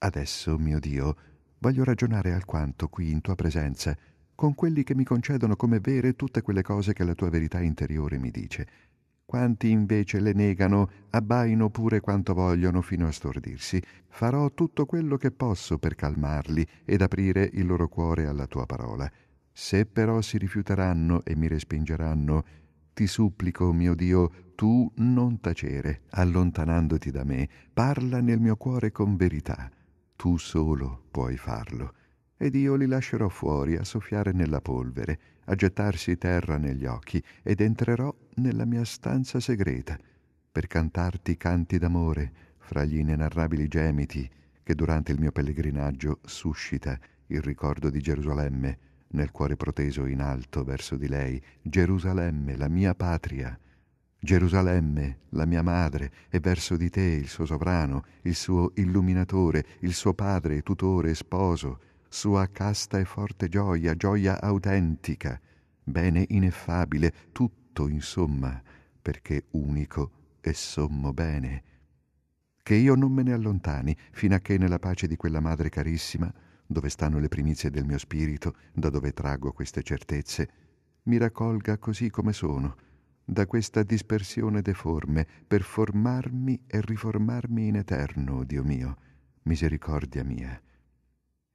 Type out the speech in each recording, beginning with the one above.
Adesso, mio Dio, voglio ragionare alquanto qui in tua presenza con quelli che mi concedono come vere tutte quelle cose che la tua verità interiore mi dice. Quanti invece le negano, abbaino pure quanto vogliono fino a stordirsi. Farò tutto quello che posso per calmarli ed aprire il loro cuore alla tua parola. Se però si rifiuteranno e mi respingeranno, ti supplico, mio Dio, tu non tacere, allontanandoti da me, parla nel mio cuore con verità, tu solo puoi farlo, ed io li lascerò fuori a soffiare nella polvere, a gettarsi terra negli occhi, ed entrerò nella mia stanza segreta, per cantarti canti d'amore fra gli inenarrabili gemiti che durante il mio pellegrinaggio suscita il ricordo di Gerusalemme, nel cuore proteso in alto verso di lei, Gerusalemme, la mia patria, Gerusalemme, la mia madre, e verso di te il suo sovrano, il suo illuminatore, il suo padre, tutore, sposo, sua casta e forte gioia, gioia autentica, bene ineffabile, tutto insomma, perché unico e sommo bene. Che io non me ne allontani, fino a che nella pace di quella madre carissima, dove stanno le primizie del mio spirito, da dove traggo queste certezze, mi raccolga così come sono, da questa dispersione deforme per formarmi e riformarmi in eterno, Dio mio, misericordia mia.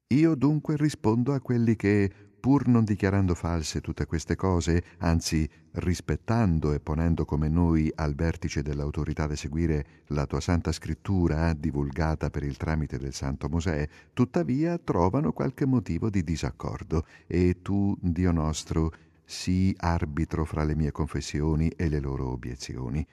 Io dunque rispondo a quelli che, pur non dichiarando false tutte queste cose, anzi rispettando e ponendo come noi al vertice dell'autorità da seguire la tua santa scrittura divulgata per il tramite del santo Mosè, tuttavia trovano qualche motivo di disaccordo e tu, Dio nostro, sii arbitro fra le mie confessioni e le loro obiezioni,